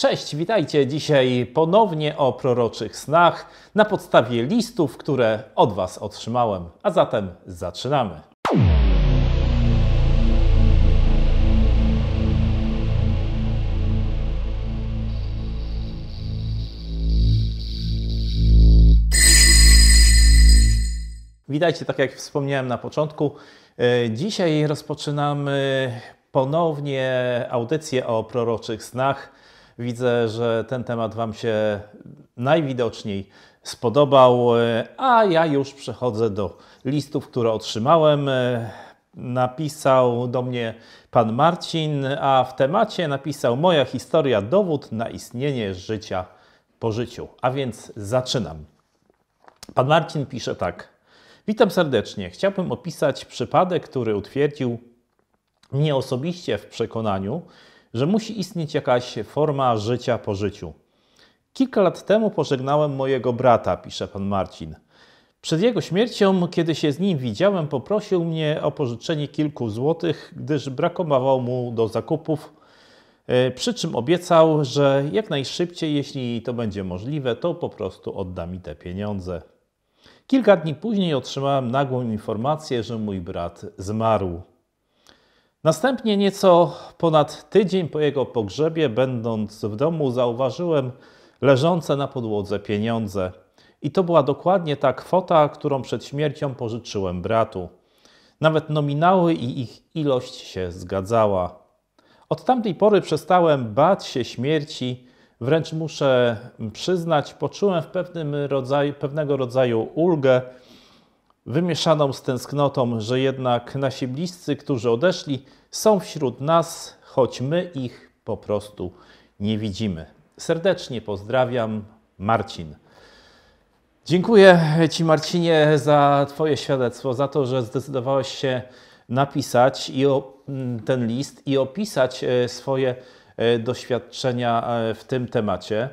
Cześć, witajcie dzisiaj ponownie o proroczych snach na podstawie listów, które od Was otrzymałem. A zatem zaczynamy. Witajcie, tak jak wspomniałem na początku. E, dzisiaj rozpoczynamy ponownie audycję o proroczych snach. Widzę, że ten temat Wam się najwidoczniej spodobał, e, a ja już przechodzę do listów, które otrzymałem. E, napisał do mnie pan Marcin, a w temacie napisał Moja historia dowód na istnienie życia po życiu. A więc zaczynam. Pan Marcin pisze tak. Witam serdecznie. Chciałbym opisać przypadek, który utwierdził mnie osobiście w przekonaniu, że musi istnieć jakaś forma życia po życiu. Kilka lat temu pożegnałem mojego brata, pisze pan Marcin. Przed jego śmiercią, kiedy się z nim widziałem, poprosił mnie o pożyczenie kilku złotych, gdyż brakowało mu do zakupów. E, przy czym obiecał, że jak najszybciej, jeśli to będzie możliwe, to po prostu odda mi te pieniądze. Kilka dni później otrzymałem nagłą informację, że mój brat zmarł. Następnie nieco ponad tydzień po jego pogrzebie, będąc w domu, zauważyłem leżące na podłodze pieniądze. I to była dokładnie ta kwota, którą przed śmiercią pożyczyłem bratu. Nawet nominały i ich ilość się zgadzała. Od tamtej pory przestałem bać się śmierci, wręcz muszę przyznać, poczułem w pewnym rodzaju, pewnego rodzaju ulgę, wymieszaną z tęsknotą, że jednak nasi bliscy, którzy odeszli, są wśród nas, choć my ich po prostu nie widzimy. Serdecznie pozdrawiam, Marcin. Dziękuję Ci, Marcinie, za Twoje świadectwo, za to, że zdecydowałeś się napisać i mm, ten list i opisać e, swoje e, doświadczenia e, w tym temacie.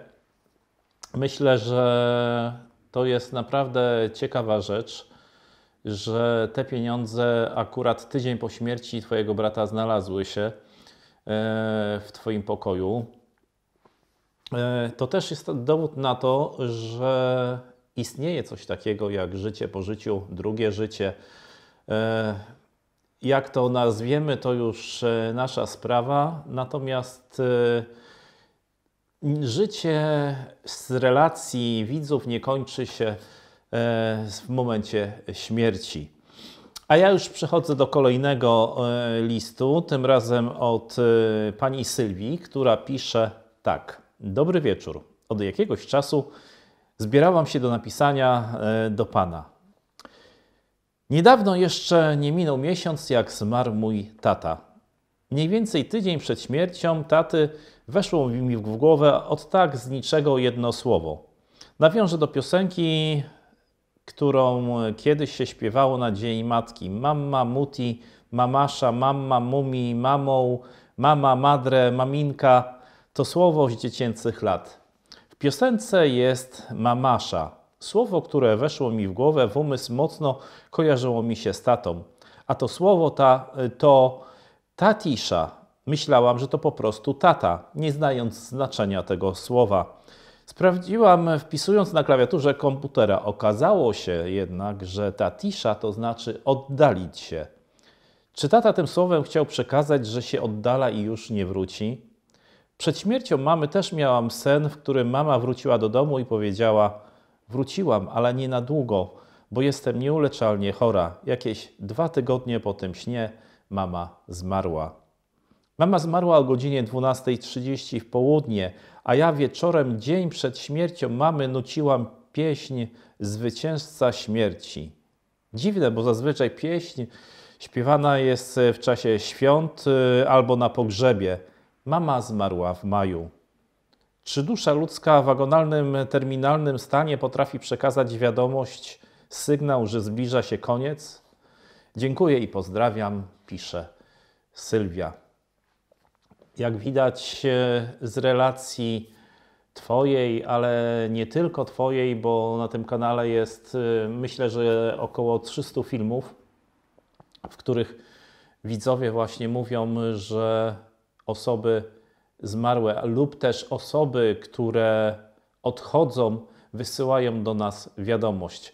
Myślę, że to jest naprawdę ciekawa rzecz że te pieniądze akurat tydzień po śmierci Twojego brata znalazły się e, w Twoim pokoju. E, to też jest dowód na to, że istnieje coś takiego jak życie po życiu, drugie życie. E, jak to nazwiemy, to już nasza sprawa, natomiast życie z relacji widzów nie kończy się E, w momencie śmierci. A ja już przechodzę do kolejnego e, listu, tym razem od e, pani Sylwii, która pisze tak. Dobry wieczór. Od jakiegoś czasu zbierałam się do napisania do pana. Niedawno jeszcze nie minął miesiąc, jak zmarł mój tata. Mniej więcej tydzień przed śmiercią taty weszło mi w głowę od tak z niczego jedno słowo. Nawiążę do piosenki którą e, kiedyś się śpiewało na Dzień Matki. Mamma muti, mamasza, mamma mumi, mamą, mama madre, maminka. To słowo z dziecięcych lat. W piosence jest mamasza. Słowo, które weszło mi w głowę, w umysł mocno kojarzyło mi się z tatą. A to słowo ta, e, to tatisza. Myślałam, że to po prostu tata, nie znając znaczenia tego słowa. Sprawdziłam, wpisując na klawiaturze komputera. Okazało się jednak, że tatisza to znaczy oddalić się. Czy tata tym słowem chciał przekazać, że się oddala i już nie wróci? Przed śmiercią mamy też miałam sen, w którym mama wróciła do domu i powiedziała: Wróciłam, ale nie na długo, bo jestem nieuleczalnie chora. Jakieś dwa tygodnie po tym śnie mama zmarła. Mama zmarła o godzinie 12.30 w południe, a ja wieczorem, dzień przed śmiercią mamy nuciłam pieśń Zwycięzca Śmierci. Dziwne, bo zazwyczaj pieśń śpiewana jest w czasie świąt y, albo na pogrzebie. Mama zmarła w maju. Czy dusza ludzka w agonalnym, terminalnym stanie potrafi przekazać wiadomość, sygnał, że zbliża się koniec? Dziękuję i pozdrawiam, pisze Sylwia. Jak widać e, z relacji Twojej, ale nie tylko Twojej, bo na tym kanale jest e, myślę, że około 300 filmów, w których widzowie właśnie mówią, że osoby zmarłe lub też osoby, które odchodzą, wysyłają do nas wiadomość.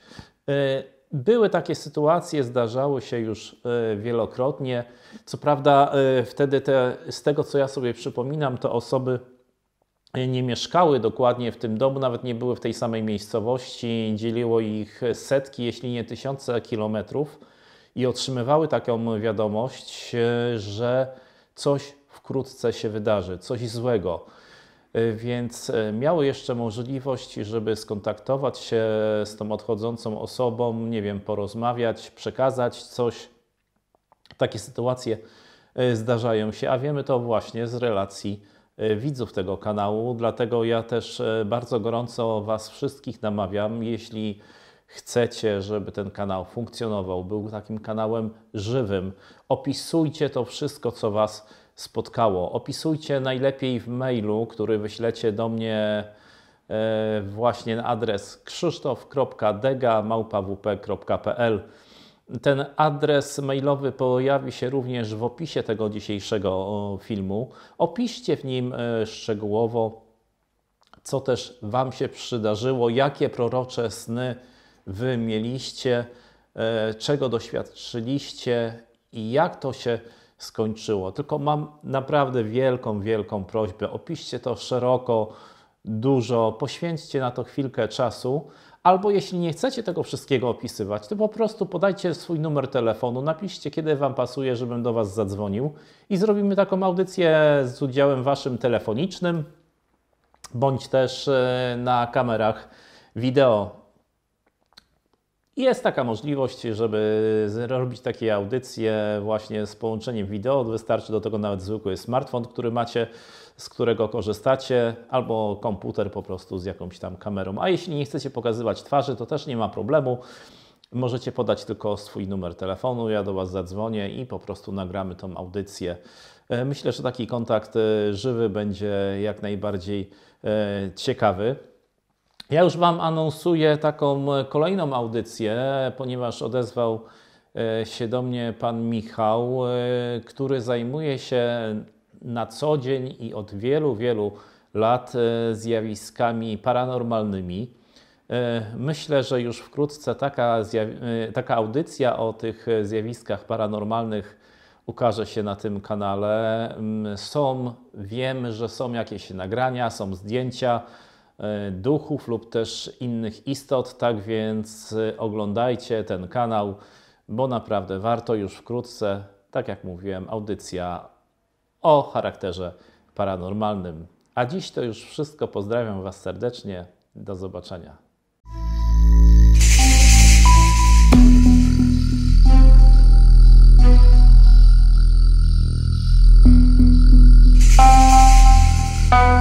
E, były takie sytuacje, zdarzały się już e, wielokrotnie. Co prawda, e, wtedy te, z tego co ja sobie przypominam, to osoby e, nie mieszkały dokładnie w tym domu, nawet nie były w tej samej miejscowości. Dzieliło ich setki, jeśli nie tysiące kilometrów i otrzymywały taką wiadomość, że coś wkrótce się wydarzy, coś złego. Y, więc y, miały jeszcze możliwość, żeby skontaktować się z tą odchodzącą osobą, nie wiem, porozmawiać, przekazać coś. Takie sytuacje y, zdarzają się, a wiemy to właśnie z relacji widzów tego kanału. Dlatego ja też bardzo gorąco Was wszystkich namawiam, jeśli chcecie, żeby ten kanał funkcjonował, był takim kanałem żywym, opisujcie to wszystko, co Was spotkało. Opisujcie najlepiej w mailu, który wyślecie do mnie e, właśnie na adres krzysztof.dega.wp.pl. Ten adres mailowy pojawi się również w opisie tego dzisiejszego filmu. Opiszcie w nim e, szczegółowo, co też Wam się przydarzyło, jakie prorocze sny Wy mieliście, e, czego doświadczyliście i jak to się skończyło. Tylko mam naprawdę wielką, wielką prośbę. Opiszcie to szeroko, dużo, poświęćcie na to chwilkę czasu. Albo jeśli nie chcecie tego wszystkiego opisywać, to po prostu podajcie swój numer telefonu, napiszcie kiedy Wam pasuje, żebym do Was zadzwonił i zrobimy taką audycję z udziałem Waszym telefonicznym bądź też e, na kamerach wideo. Jest taka możliwość, żeby robić takie audycje właśnie z połączeniem wideo. Wystarczy do tego nawet zwykły smartfon, który macie, z którego korzystacie, albo komputer po prostu z jakąś tam kamerą. A jeśli nie chcecie pokazywać twarzy, to też nie ma problemu. Możecie podać tylko swój numer telefonu, ja do Was zadzwonię i po prostu nagramy tą audycję. E, myślę, że taki kontakt e, żywy będzie jak najbardziej e, ciekawy. Ja już Wam anonsuję taką e, kolejną audycję, ponieważ odezwał e, się do mnie pan Michał, e, który zajmuje się na co dzień i od wielu, wielu lat zjawiskami paranormalnymi. Myślę, że już wkrótce taka, taka audycja o tych zjawiskach paranormalnych ukaże się na tym kanale. Mm, są, wiem, że są jakieś nagrania, są zdjęcia E, duchów lub też innych istot. Tak więc e, oglądajcie ten kanał, bo naprawdę warto już wkrótce, tak jak mówiłem, audycja o charakterze paranormalnym. A dziś to już wszystko. Pozdrawiam Was serdecznie. Do zobaczenia. Thank you.